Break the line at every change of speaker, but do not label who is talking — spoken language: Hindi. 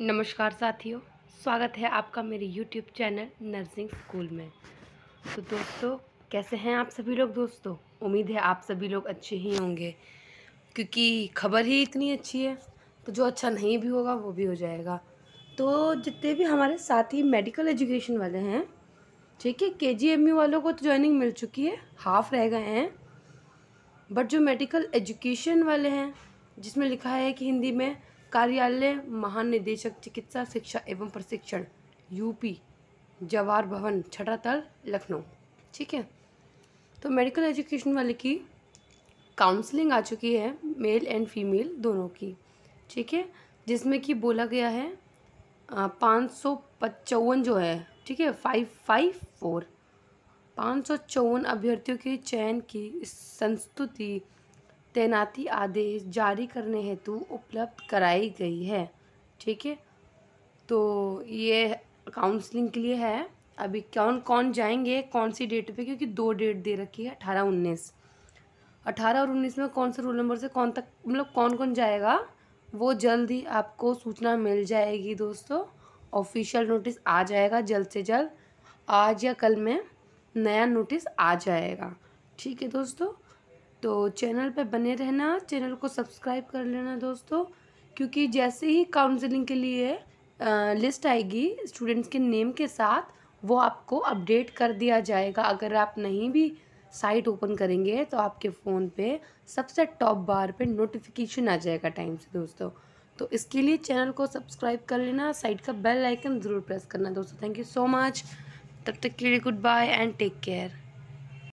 नमस्कार साथियों स्वागत है आपका मेरे YouTube चैनल नर्सिंग स्कूल में तो दोस्तों कैसे हैं आप सभी लोग दोस्तों उम्मीद है आप सभी लोग अच्छे ही होंगे क्योंकि खबर ही इतनी अच्छी है तो जो अच्छा नहीं भी होगा वो भी हो जाएगा तो जितने भी हमारे साथी मेडिकल एजुकेशन वाले हैं ठीक है के जी वालों को तो ज्वाइनिंग मिल चुकी है हाफ़ रह गए हैं बट जो मेडिकल एजुकेशन वाले हैं जिसमें लिखा है कि हिंदी में कार्यालय महानिदेशक चिकित्सा शिक्षा एवं प्रशिक्षण यूपी जवाहर भवन छठा तल लखनऊ ठीक है तो मेडिकल एजुकेशन वाले की काउंसलिंग आ चुकी है मेल एंड फीमेल दोनों की ठीक है जिसमें कि बोला गया है पाँच सौ पचपन जो है ठीक है फाइव फाइव फोर पाँच सौ चौवन अभ्यर्थियों के चयन की संस्तुति तैनाती आदेश जारी करने हेतु उपलब्ध कराई गई है ठीक है तो ये काउंसलिंग के लिए है अभी कौन कौन जाएंगे कौन सी डेट पे क्योंकि दो डेट दे रखी है अठारह उन्नीस अठारह और उन्नीस में कौन से रोल नंबर से कौन तक मतलब कौन कौन जाएगा वो जल्द ही आपको सूचना मिल जाएगी दोस्तों ऑफिशियल नोटिस आ जाएगा जल्द से जल्द आज या कल में नया नोटिस आ जाएगा ठीक है दोस्तों तो चैनल पे बने रहना चैनल को सब्सक्राइब कर लेना दोस्तों क्योंकि जैसे ही काउंसलिंग के लिए लिस्ट आएगी स्टूडेंट्स के नेम के साथ वो आपको अपडेट कर दिया जाएगा अगर आप नहीं भी साइट ओपन करेंगे तो आपके फ़ोन पे सबसे टॉप बार पे नोटिफिकेशन आ जाएगा टाइम से दोस्तों तो इसके लिए चैनल को सब्सक्राइब कर लेना साइट का बेल आइकन ज़रूर प्रेस करना दोस्तों थैंक यू सो मच तब तक के लिए goodbye and take care